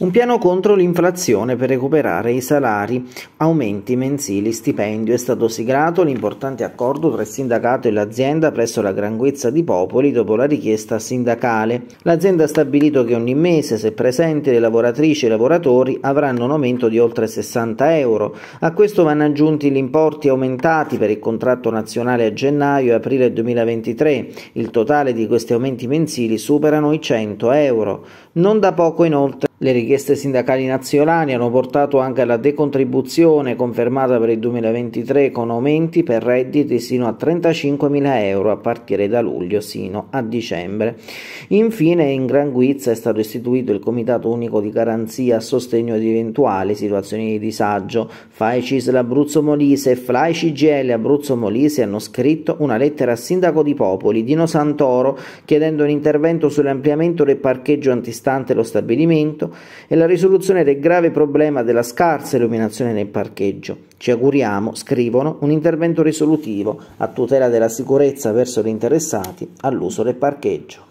Un piano contro l'inflazione per recuperare i salari, aumenti mensili, stipendio. È stato siglato l'importante accordo tra il sindacato e l'azienda presso la Granguezza di Popoli dopo la richiesta sindacale. L'azienda ha stabilito che ogni mese, se presenti, le lavoratrici e i lavoratori avranno un aumento di oltre 60 euro. A questo vanno aggiunti gli importi aumentati per il contratto nazionale a gennaio e aprile 2023. Il totale di questi aumenti mensili superano i 100 euro. Non da poco inoltre le richieste sindacali nazionali hanno portato anche alla decontribuzione confermata per il 2023 con aumenti per redditi sino a 35.000 euro a partire da luglio sino a dicembre. Infine in Gran Guizza è stato istituito il Comitato Unico di Garanzia a sostegno di eventuali situazioni di disagio. FAECIS l'Abruzzo Molise e FLAI CGL Abruzzo Molise hanno scritto una lettera al Sindaco di Popoli, Dino Santoro, chiedendo un intervento sull'ampliamento del parcheggio antistante lo stabilimento e la risoluzione del grave problema della scarsa illuminazione nel parcheggio. Ci auguriamo, scrivono, un intervento risolutivo a tutela della sicurezza verso gli interessati all'uso del parcheggio.